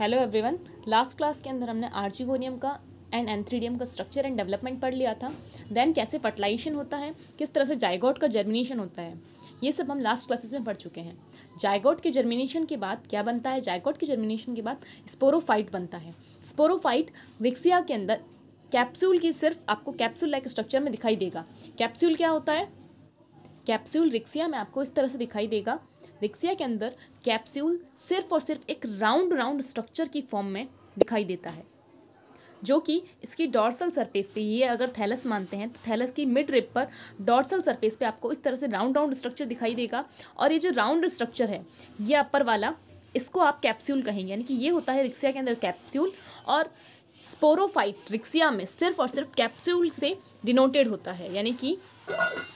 hello everyone last class के अंदर हमने आर्जिगोनियम का एंड एंथ्रीडियम का स्ट्रक्चर एंड डेवलपमेंट पढ़ लिया था देन कैसे फर्टिलाइजेशन होता है किस तरह से जाइगोट का जर्मिनेशन होता है ये सब हम लास्ट क्लासेस में पढ़ चुके हैं जाइगोट के जर्मिनेशन के बाद क्या बनता है जायगोट के जर्मिनेशन के बाद स्पोरोफाइट बनता है स्पोरोफाइट विक्सिया के अंदर कैप्सूल की सिर्फ आपको कैप्सूल लाइक स्ट्रक्चर में दिखाई देगा कैप्सूल क्या होता है कैप्सूल रिक्सिया में आपको इस तरह से दिखाई देगा रिक्सिया के अंदर कैप्स्यूल सिर्फ और सिर्फ एक राउंड राउंड स्ट्रक्चर की फॉर्म में दिखाई देता है जो कि इसकी डॉर्सल सरफेस पे ये अगर थैलस मानते हैं तो थैलस की मिड रिप पर डॉर्सल सरफेस पे आपको इस तरह से राउंड राउंड स्ट्रक्चर दिखाई देगा और ये जो राउंड स्ट्रक्चर है ये अपर वाला इसको आप कैप्स्यूल कहेंगे यानी कि ये होता है रिक्सिया के अंदर कैप्स्यूल और स्पोरोफाइट रिक्सिया में सिर्फ और सिर्फ कैप्स्यूल से डिनोटेड होता है यानी कि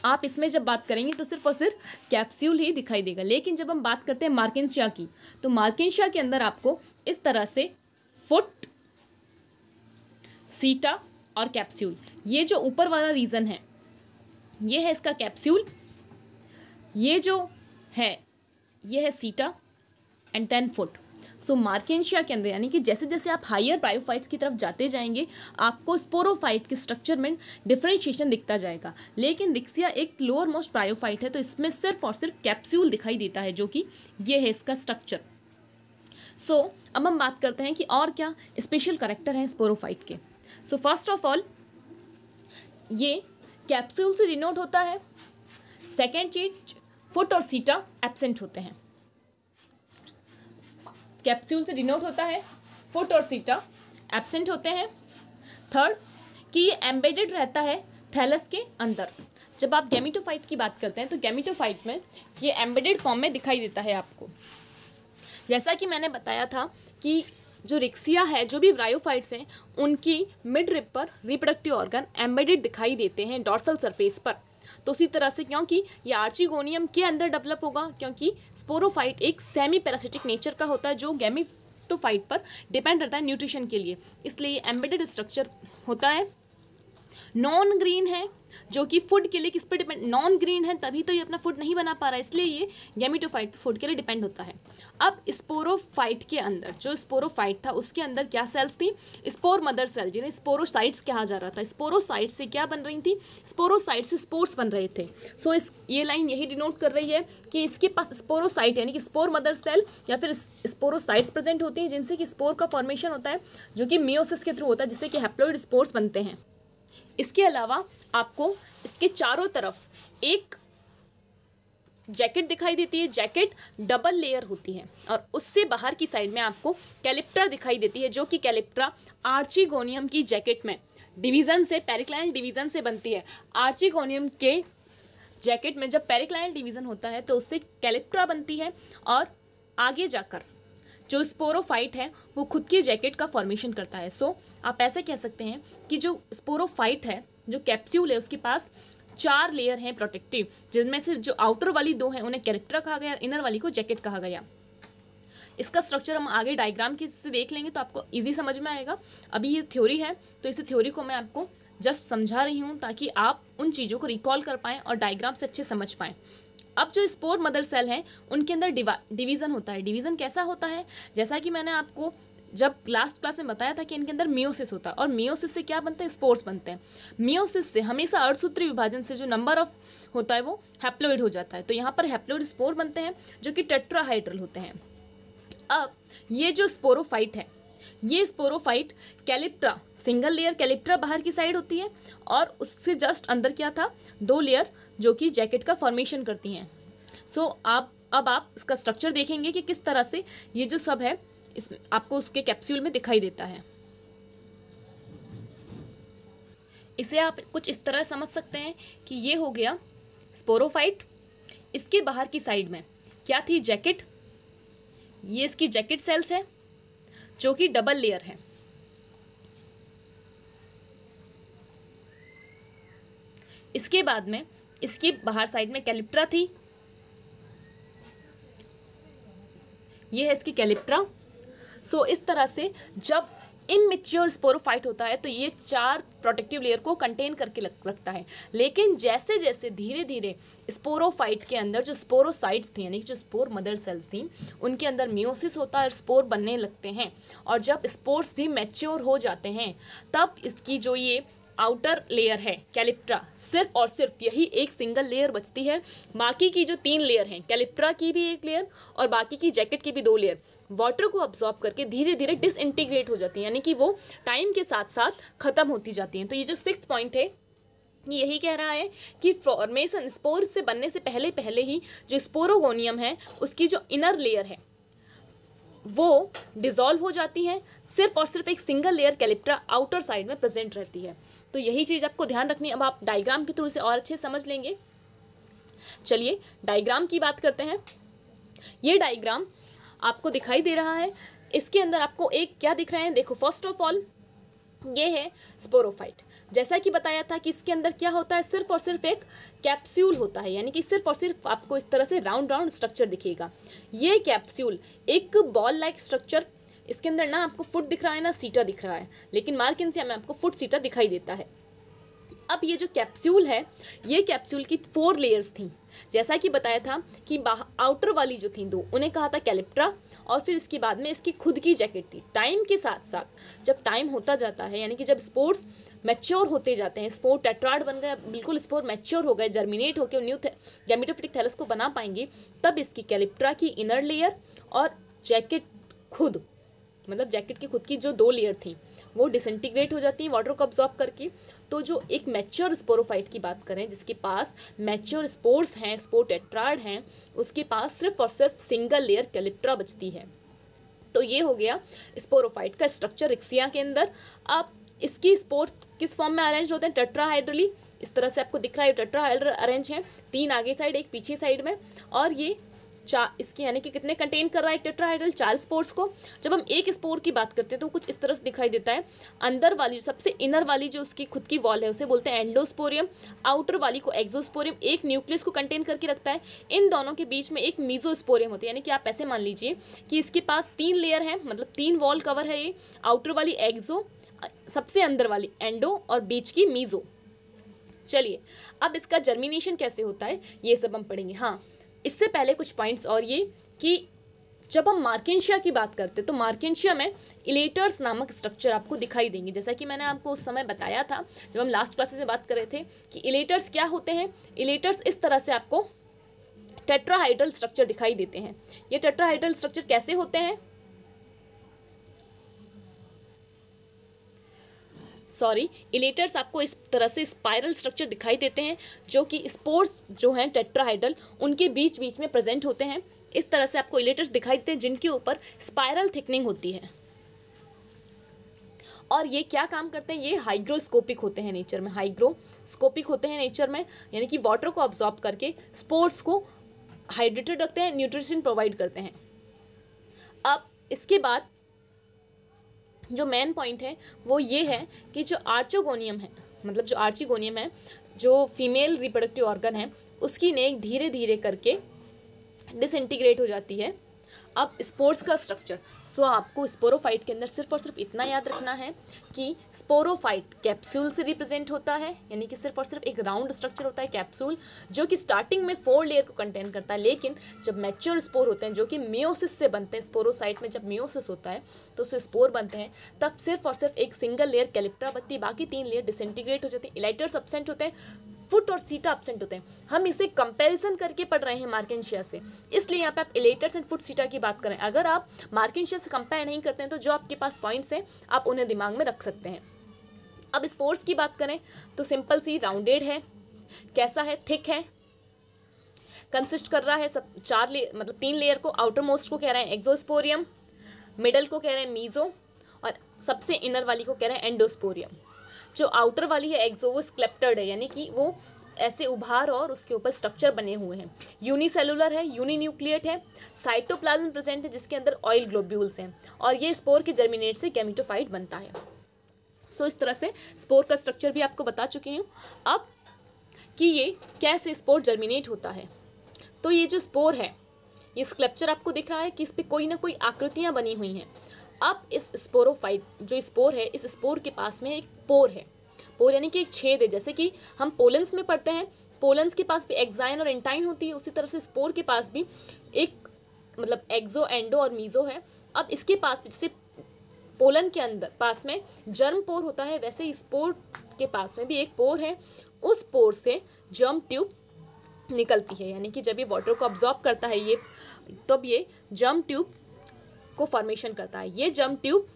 आप इसमें जब बात करेंगे तो सिर्फ और सिर्फ कैप्स्यूल ही दिखाई देगा लेकिन जब हम बात करते हैं मार्किनशिया की तो मार्किनशिया के अंदर आपको इस तरह से फुट सीटा और कैप्स्यूल ये जो ऊपर वाला रीज़न है ये है इसका कैप्स्यूल ये जो है ये है seta and then foot so मार्केशिया के अंदर यानी कि जैसे जैसे आप हायर प्रायोफाइट्स की तरफ जाते जाएंगे आपको स्पोरोफाइट के स्ट्रक्चर में डिफ्रेंशिएशन दिखता जाएगा लेकिन रिक्सिया एक लोअर मोस्ट प्रायोफाइट है तो इसमें सिर्फ और सिर्फ कैप्स्यूल दिखाई देता है जो कि ये है इसका स्ट्रक्चर सो so, अब हम बात करते हैं कि और क्या स्पेशल करेक्टर हैं स्पोरोफाइट के सो फर्स्ट ऑफ ऑल ये कैप्सूल से डिनोट होता है सेकेंड चीज फुट और सीटा एबसेंट होते हैं कैप्सूल से डिनोट होता है फुट और सीटा एबसेंट होते हैं थर्ड कि ये एम्बेडेड रहता है थैलस के अंदर जब आप गैमिटोफाइट की बात करते हैं तो गैमिटोफाइट में ये एम्बेडेड फॉर्म में दिखाई देता है आपको जैसा कि मैंने बताया था कि जो रिक्सिया है जो भी ब्रायोफाइट्स हैं उनकी मिड रिप पर रिप्रोडक्टिव ऑर्गन एम्बेडेड दिखाई देते हैं डॉर्सल सरफेस पर तो उसी तरह से क्योंकि ये आर्चिगोनियम के अंदर डेवलप होगा क्योंकि स्पोरोफाइट एक सेमी पैरासिटिक नेचर का होता है जो गैमी फाइट पर डिपेंड रहता है न्यूट्रिशन के लिए इसलिए एम्बेडेड स्ट्रक्चर होता है नॉन ग्रीन है जो कि फूड के लिए किस पर डिपेंड नॉन ग्रीन है तभी तो ये अपना फूड नहीं बना पा रहा है इसलिए ये गेमिटोफाइट फूड के लिए डिपेंड होता है अब स्पोरोफाइट के अंदर जो स्पोरोफाइट था उसके अंदर क्या सेल्स थी स्पोर मदर सेल जिन्हें स्पोरोसाइट्स कहा जा रहा था स्पोरोसाइट से क्या बन रही थी स्पोरोसाइट से स्पोर्स बन रहे थे सो so, इस ये लाइन यही डिनोट कर रही है कि इसके पास स्पोरोसाइट यानी कि स्पोर मदर सेल या फिर स्पोरोसाइट्स प्रेजेंट होती हैं जिनसे कि स्पोर का फॉर्मेशन होता है जो कि मियोसिस के थ्रू होता है जिससे कि हैप्लोइड स्पोर्स बनते हैं इसके अलावा आपको इसके चारों तरफ एक जैकेट दिखाई देती है जैकेट डबल लेयर होती है और उससे बाहर की साइड में आपको कैलिप्ट्रा दिखाई देती है जो कि कैलिप्ट्रा आर्चीगोनियम की जैकेट में डिवीज़न से पेरिक्लाइन डिवीज़न से बनती है आर्चीगोनियम के जैकेट में जब पेरिक्लाइन डिवीज़न होता है तो उससे कैलिप्ट्रा बनती है और आगे जाकर जो स्पोरोफाइट है वो खुद की जैकेट का फॉर्मेशन करता है सो so, आप ऐसे कह सकते हैं कि जो स्पोरोफाइट है जो कैप्स्यूल है उसके पास चार लेयर हैं प्रोटेक्टिव जिनमें से जो आउटर वाली दो हैं उन्हें कैरेक्टर कहा गया इनर वाली को जैकेट कहा गया इसका स्ट्रक्चर हम आगे डायग्राम के से देख लेंगे तो आपको इजी समझ में आएगा अभी ये थ्योरी है तो इस थ्योरी को मैं आपको जस्ट समझा रही हूँ ताकि आप उन चीज़ों को रिकॉल कर पाएँ और डायग्राम से अच्छे समझ पाएँ अब जो स्पोर मदर सेल हैं उनके अंदर डिवीज़न होता है डिवीज़न कैसा होता है जैसा कि मैंने आपको जब लास्ट क्लास में बताया था कि इनके अंदर मियोसिस होता है और मियोसिस से क्या बनते हैं स्पोर्ट्स बनते हैं मियोसिस से हमेशा अर्धसूत्री विभाजन से जो नंबर ऑफ होता है वो हैप्लोइड हो जाता है तो यहाँ पर हैप्लोइड स्पोर बनते हैं जो कि टेट्राहाइड्रल होते हैं अब ये जो स्पोरोफाइट है ये sporophyte calyptra single layer calyptra बाहर की साइड होती है और उससे जस्ट अंदर क्या था दो लेयर जो कि जैकेट का फॉर्मेशन करती हैं सो so, आप अब आप इसका स्ट्रक्चर देखेंगे कि किस तरह से ये जो सब है इस आपको उसके कैप्सूल में दिखाई देता है इसे आप कुछ इस तरह समझ सकते हैं कि ये हो गया स्पोरोफाइट इसके बाहर की साइड में क्या थी जैकेट ये इसकी जैकेट सेल्स है जो कि डबल लेयर है इसके बाद में इसकी बाहर साइड में कैलिप्ट्रा थी ये है इसकी कैलिप्ट्रा सो so, इस तरह से जब इमेच्योर स्पोरोफाइट होता है तो ये चार प्रोटेक्टिव लेयर को कंटेन करके रखता है लेकिन जैसे जैसे धीरे धीरे स्पोरोफाइट के अंदर जो स्पोरोसाइट्स थी यानी कि जो स्पोर मदर सेल्स थी उनके अंदर म्योसिस होता है और स्पोर बनने लगते हैं और जब स्पोर्स भी मैच्योर हो जाते हैं तब इसकी जो ये आउटर लेयर है कैलिप्ट्रा सिर्फ और सिर्फ यही एक सिंगल लेयर बचती है बाकी की जो तीन लेयर हैं कैलिप्ट्रा की भी एक लेयर और बाकी की जैकेट की भी दो लेयर वाटर को अब्जॉर्ब करके धीरे धीरे डिसइंटीग्रेट हो जाती है यानी कि वो टाइम के साथ साथ ख़त्म होती जाती हैं तो ये जो सिक्स पॉइंट है यही कह रहा है कि फॉर्मेशन स्पोर से बनने से पहले पहले ही जो स्पोरोगोनियम है उसकी जो इनर लेयर है वो डिज़ोल्व हो जाती हैं सिर्फ और सिर्फ एक single layer calyptra outer side में प्रेजेंट रहती है तो यही चीज़ आपको ध्यान रखनी है अब आप डायग्राम के थ्रू से और अच्छे समझ लेंगे चलिए डायग्राम की बात करते हैं ये डायग्राम आपको दिखाई दे रहा है इसके अंदर आपको एक क्या दिख रहा है देखो फर्स्ट ऑफ ऑल ये है स्पोरोफाइट जैसा कि बताया था कि इसके अंदर क्या होता है सिर्फ और सिर्फ एक कैप्स्यूल होता है यानी कि सिर्फ और सिर्फ आपको इस तरह से राउंड राउंड स्ट्रक्चर दिखेगा ये कैप्स्यूल एक बॉल लाइक स्ट्रक्चर इसके अंदर ना आपको फुट दिख रहा है ना सीटा दिख रहा है लेकिन मार्किन से हमें आपको फुट सीटा दिखाई देता है अब ये जो कैप्सूल है ये कैप्सूल की फोर लेयर्स थी जैसा कि बताया था कि आउटर वाली जो थी दो उन्हें कहा था कैलिप्ट्रा और फिर इसके बाद में इसकी खुद की जैकेट थी टाइम के साथ साथ जब टाइम होता जाता है यानी कि जब स्पोर्ट्स मैच्योर होते जाते हैं स्पोर्ट टेट्राड बन गए बिल्कुल स्पोर्ट मैच्योर हो गए जर्मिनेट होकर न्यू गैमिटोफिटिक थैलस को बना पाएंगे तब इसकी कैलिप्ट्रा की इनर लेयर और जैकेट खुद मतलब जैकेट की खुद की जो दो लेयर थी वो डिसइंटीग्रेट हो जाती हैं वाटर को ऑब्जॉर्ब करके तो जो एक मैच्योर स्पोरोफाइट की बात करें जिसके पास मैच्योर स्पोर्स हैं स्पोर टेट्राड हैं उसके पास सिर्फ और सिर्फ सिंगल लेयर कैलिप्ट्रा बचती है तो ये हो गया स्पोरोफाइट का स्ट्रक्चर रिक्सिया के अंदर अब इसकी स्पोर किस फॉर्म में अरेंज होते हैं टेट्राहाइड्रली इस तरह से आपको दिख रहा है टेट्राहाइड्रल अरेंज है तीन आगे साइड एक पीछे साइड में और ये चार इसके यानी कि कितने कंटेन कर रहा है एक टेट्राहाइड्रल चार स्पोर्स को जब हम एक स्पोर की बात करते हैं तो कुछ इस तरह से दिखाई देता है अंदर वाली सबसे इनर वाली जो उसकी खुद की वॉल है उसे बोलते हैं एंडोस्पोरियम आउटर वाली को एक्जोस्पोरियम एक न्यूक्लियस को कंटेन करके रखता है इन दोनों के बीच में एक मीजोस्पोरियम होती है यानी कि आप ऐसे मान लीजिए कि इसके पास तीन लेयर है मतलब तीन वॉल कवर है ये आउटर वाली एग्जो सबसे अंदर वाली एंडो और बीच की मीजो चलिए अब इसका जर्मिनेशन कैसे होता है ये सब हम पढ़ेंगे हाँ इससे पहले कुछ पॉइंट्स और ये कि जब हम मार्केशिया की बात करते हैं तो मार्केशिया में इलेटर्स नामक स्ट्रक्चर आपको दिखाई देंगे जैसा कि मैंने आपको उस समय बताया था जब हम लास्ट क्लासेस में बात कर रहे थे कि इलेटर्स क्या होते हैं इलेटर्स इस तरह से आपको टेट्राहाइड्रल स्ट्रक्चर दिखाई देते हैं ये टेट्राहाइड्रल स्ट्रक्चर कैसे होते हैं सॉरी इलेटर्स आपको इस तरह से स्पायरल स्ट्रक्चर दिखाई देते हैं जो कि स्पोर्ट्स जो हैं टेट्राहाइड्रल उनके बीच बीच में प्रेजेंट होते हैं इस तरह से आपको इलेटर्स दिखाई देते हैं जिनके ऊपर स्पायरल थिकनिंग होती है और ये क्या काम करते हैं ये हाइग्रोस्कोपिक होते हैं नेचर में हाइग्रोस्कोपिक होते हैं नेचर में यानी कि वाटर को ऑब्जॉर्ब करके स्पोर्ट्स को हाइड्रेटेड रखते हैं न्यूट्रिशन प्रोवाइड करते हैं अब इसके बाद जो मेन पॉइंट है वो ये है कि जो आर्चोगोनियम है मतलब जो आर्चीगोनियम है जो फीमेल रिप्रोडक्टिव ऑर्गन है उसकी नेक धीरे धीरे करके डिसइंटीग्रेट हो जाती है अब स्पोर्स का स्ट्रक्चर सो आपको स्पोरोफाइट के अंदर सिर्फ और सिर्फ इतना याद रखना है कि स्पोरोफाइट कैप्सूल से रिप्रेजेंट होता है यानी कि सिर्फ और सिर्फ एक राउंड स्ट्रक्चर होता है कैप्सूल जो कि स्टार्टिंग में फोर लेयर को कंटेन करता है लेकिन जब मैच्योर स्पोर होते हैं जो कि मियोसिस से बनते हैं स्पोरोसाइट में जब मियोसिस होता है तो उससे स्पोर बनते हैं तब सिर्फ और सिर्फ एक सिंगल लेयर कैलिप्ट्रा बचती है बाकी तीन लेयर डिसइंटीग्रेट हो जाती है इलाइटर्स एबसेंट होते हैं फुट और सीटा एबसेंट होते हैं हम इसे कंपैरिजन करके पढ़ रहे हैं मार्केशिया से इसलिए यहाँ पे आप इलेटर्स एंड फुट सीटा की बात करें अगर आप मार्केशिया से कंपेयर नहीं करते हैं तो जो आपके पास पॉइंट्स हैं आप उन्हें दिमाग में रख सकते हैं अब स्पोर्ट्स की बात करें तो सिंपल सी राउंडेड है कैसा है थिक है कंसिस्ट कर रहा है सब चार ले मतलब तीन लेयर को आउटर मोस्ट को कह रहे हैं एक्जोस्पोरियम मिडल को कह रहे हैं मीज़ो और सबसे इनर वाली को कह रहे हैं एंडोस्पोरियम जो आउटर वाली है एग्जो वो स्क्लेप्टर्ड है यानी कि वो ऐसे उभार और उसके ऊपर स्ट्रक्चर बने हुए हैं यूनिसेलुलर है न्यूक्लियट है साइटोप्लाज्म प्रेजेंट है जिसके अंदर ऑयल ग्लोब्यूल्स हैं और ये स्पोर के जर्मिनेट से गैमिटोफाइट बनता है सो so, इस तरह से स्पोर का स्ट्रक्चर भी आपको बता चुके हैं अब कि ये कैसे स्पोर जर्मिनेट होता है तो ये जो स्पोर है ये स्क्लेप्चर आपको दिख रहा है कि इस पर कोई ना कोई आकृतियाँ बनी हुई हैं अब इस स्पोरोफाइट जो स्पोर है इस स्पोर के पास में एक पोर है पोर यानी कि एक छेद है जैसे कि हम पोलेंस में पढ़ते हैं पोलेंस के पास भी एक्जाइन और एंटाइन होती है उसी तरह से स्पोर के पास भी एक मतलब एक्जो एंडो और मीजो है अब इसके पास जैसे पोलन के अंदर पास में जर्म पोर होता है वैसे ही स्पोर के पास में भी एक पोर है उस पोर से जर्म ट्यूब निकलती है यानी कि जब ये वाटर को ऑब्जॉर्ब करता है ये तब तो ये जर्म ट्यूब को फॉर्मेशन करता है ये जर्म ट्यूब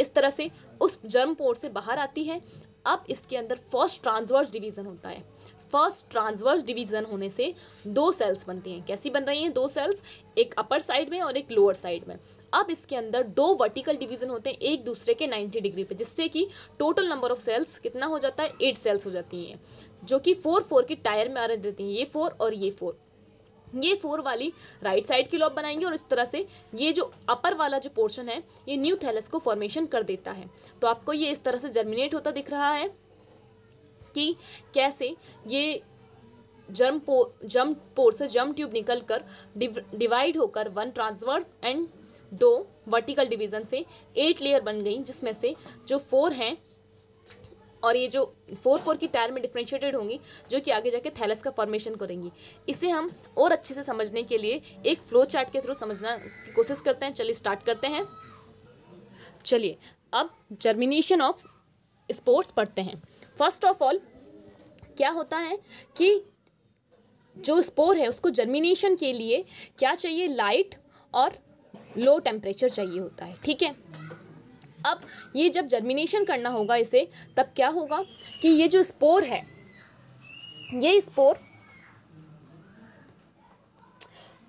इस तरह से उस जर्म पोर्ट से बाहर आती है अब इसके अंदर फर्स्ट ट्रांसवर्स डिवीज़न होता है फर्स्ट ट्रांसवर्स डिवीज़न होने से दो सेल्स बनती हैं कैसी बन रही हैं दो सेल्स एक अपर साइड में और एक लोअर साइड में अब इसके अंदर दो वर्टिकल डिवीज़न होते हैं एक दूसरे के 90 डिग्री पे जिससे कि टोटल नंबर ऑफ सेल्स कितना हो जाता है एट सेल्स हो जाती हैं जो कि फोर फोर के टायर में आ रही हैं ये फोर और ये फोर ये फोर वाली राइट साइड की लॉब बनाएंगे और इस तरह से ये जो अपर वाला जो पोर्शन है ये न्यू थैलस को फॉर्मेशन कर देता है तो आपको ये इस तरह से जर्मिनेट होता दिख रहा है कि कैसे ये जर्म पो जम पोर से जम ट्यूब निकल कर डिव, डिवाइड होकर वन ट्रांसवर्स एंड दो वर्टिकल डिवीज़न से एट लेयर बन गई जिसमें से जो फोर हैं और ये जो फोर फोर की टायर में डिफ्रेंशिएटेड होंगी जो कि आगे जाके थैलस का फॉर्मेशन करेंगी इसे हम और अच्छे से समझने के लिए एक फ्लो चार्ट के थ्रू समझना की कोशिश करते हैं चलिए स्टार्ट करते हैं चलिए अब जर्मिनेशन ऑफ स्पोर्ट्स पढ़ते हैं फर्स्ट ऑफ ऑल क्या होता है कि जो स्पोर है उसको जर्मिनेशन के लिए क्या चाहिए लाइट और लो टेम्परेचर चाहिए होता है ठीक है अब ये जब जर्मिनेशन करना होगा इसे तब क्या होगा कि ये जो स्पोर है ये स्पोर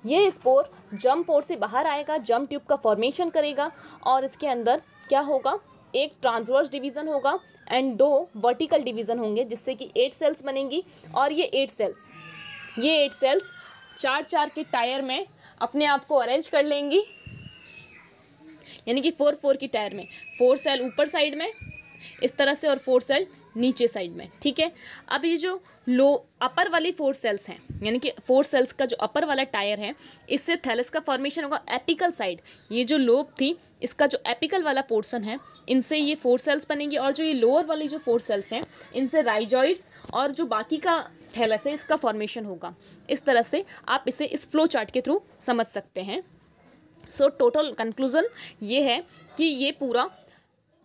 ये स्पोर जम पोर से बाहर आएगा जम ट्यूब का फॉर्मेशन करेगा और इसके अंदर क्या होगा एक ट्रांसवर्स डिवीज़न होगा एंड दो वर्टिकल डिवीज़न होंगे जिससे कि एट सेल्स बनेंगी और ये एट सेल्स ये एट सेल्स चार चार के टायर में अपने आप को अरेंज कर लेंगी यानी कि फोर फोर की टायर में फोर सेल ऊपर साइड में इस तरह से और फोर सेल नीचे साइड में ठीक है अब ये जो लो अपर वाली फोर सेल्स हैं यानी कि फोर सेल्स का जो अपर वाला टायर है इससे थैलस का फॉर्मेशन होगा एपिकल साइड ये जो लोब थी इसका जो एपिकल वाला पोर्शन है इनसे ये फोर सेल्स बनेंगी और जो ये लोअर वाली जो फोर सेल्स हैं इनसे राइजॉइड्स और जो बाकी का थैलस है इसका फॉर्मेशन होगा इस तरह से आप इसे इस फ्लो चार्ट के थ्रू समझ सकते हैं सो टोटल कंक्लूज़न ये है कि ये पूरा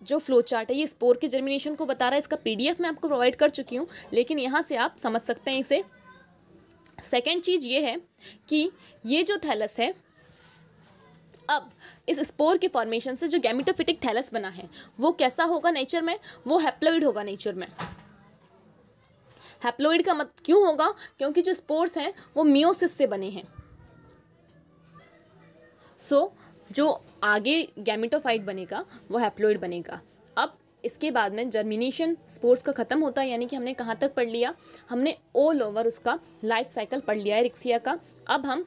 जो फ्लो चार्ट है ये स्पोर के जर्मिनेशन को बता रहा है इसका पीडीएफ मैं आपको प्रोवाइड कर चुकी हूँ लेकिन यहाँ से आप समझ सकते हैं इसे सेकेंड चीज़ ये है कि ये जो थैलस है अब इस स्पोर के फॉर्मेशन से जो गैमिटोफिटिक थैलस बना है वो कैसा होगा नेचर में वो हैप्लोइड होगा नेचर में हैप्लोइड का मत मतलब क्यों होगा क्योंकि जो स्पोर्स हैं वो मियोसिस से बने हैं सो so, जो आगे गैमिटोफाइट बनेगा वो हैप्लोइड बनेगा अब इसके बाद में जर्मिनेशन स्पोर्ट्स का ख़त्म होता है यानी कि हमने कहाँ तक पढ़ लिया हमने ऑल ओवर उसका लाइफ साइकिल पढ़ लिया है रिक्सिया का अब हम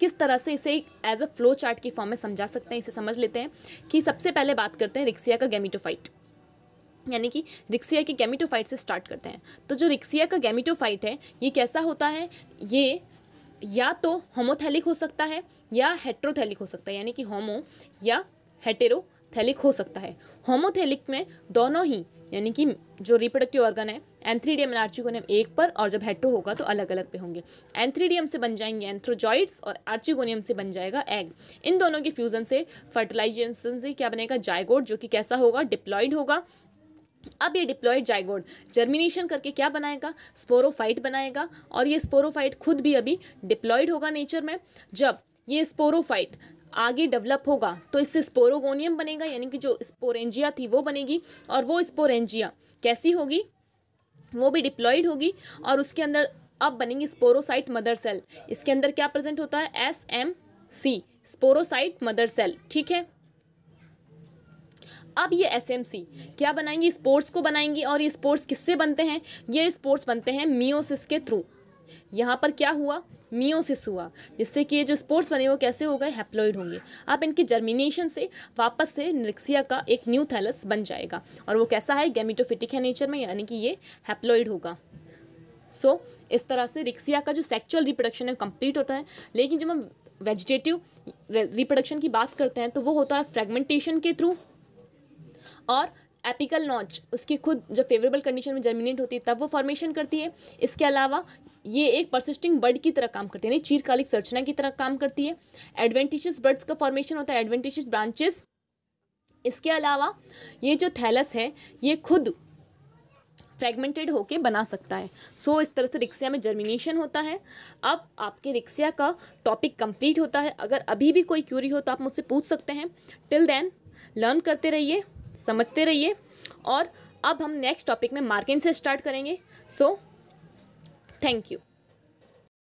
किस तरह से इसे एज अ फ्लो चार्ट की फॉर्म में समझा सकते हैं इसे समझ लेते हैं कि सबसे पहले बात करते हैं रिक्सिया का गैमिटोफाइट यानी कि रिक्सिया के गैमिटोफाइट से स्टार्ट करते हैं तो जो रिक्सिया का गैमिटोफाइट है ये कैसा होता है ये या तो होमोथैलिक हो सकता है या हेट्रोथैलिक हो सकता है यानी कि होमो या हेटेरो थैलिक हो सकता है होमोथैलिक में दोनों ही यानी कि जो रिप्रोडक्टिव ऑर्गन है एंथ्रीडियम एंड एक पर और जब हेट्रो होगा तो अलग अलग पे होंगे एंथ्रीडियम से बन जाएंगे एंथ्रोजॉइड्स और आर्चिगोनियम से बन जाएगा एग इन दोनों के फ्यूज़न से फर्टिलाइजेशन से क्या बनेगा जायगोड जो कि कैसा होगा डिप्लॉइड होगा अब ये डिप्लॉयड जाइगोड जर्मिनेशन करके क्या बनाएगा स्पोरोफाइट बनाएगा और ये स्पोरोफाइट खुद भी अभी डिप्लॉयड होगा नेचर में जब ये स्पोरोफाइट आगे डेवलप होगा तो इससे स्पोरोगोनियम बनेगा यानी कि जो स्पोरेंजिया थी वो बनेगी और वो स्पोरेंजिया कैसी होगी वो भी डिप्लॉयड होगी और उसके अंदर अब बनेंगी स्पोरोसाइट मदर सेल इसके अंदर क्या प्रेजेंट होता है S M C sporocyte mother cell ठीक है अब ये सी क्या बनाएंगी स्पोर्ट्स को बनाएंगी और ये स्पोर्ट्स किससे बनते हैं ये स्पोर्ट्स बनते हैं मियोसिस के थ्रू यहाँ पर क्या हुआ मियोसिस हुआ जिससे कि ये जो स्पोर्ट्स बने वो कैसे हो गए हैप्लोइड होंगे अब इनके जर्मिनेशन से वापस से निक्सिया का एक न्यू थैलस बन जाएगा और वो कैसा है गैमिटोफिटिक है नेचर में यानी कि ये हैप्लोइड होगा सो so, इस तरह से रिक्सिया का जो सेक्चुअल रिप्रोडक्शन है कंप्लीट होता है लेकिन जब हम वेजिटेटिव रिप्रोडक्शन की बात करते हैं तो वो होता है फ्रेगमेंटेशन के थ्रू और एपिकल नॉच उसकी खुद जब फेवरेबल कंडीशन में जर्मिनेट होती है तब वो फॉर्मेशन करती है इसके अलावा ये एक परसिस्टिंग बर्ड की तरह काम करती है यानी चीरकालिक संरचना की तरह काम करती है एडवेंटिशियस बर्ड्स का फॉर्मेशन होता है एडवेंटिशियस ब्रांचेस इसके अलावा ये जो थैलस है ये खुद फ्रेगमेंटेड होके बना सकता है सो so, इस तरह से रिक्सिया में जर्मिनेशन होता है अब आपके रिक्सिया का टॉपिक कंप्लीट होता है अगर अभी भी कोई क्यूरी हो तो आप मुझसे पूछ सकते हैं टिल देन लर्न करते रहिए समझते रहिए और अब हम नेक्स्ट टॉपिक में मार्किंग से स्टार्ट करेंगे सो थैंक यू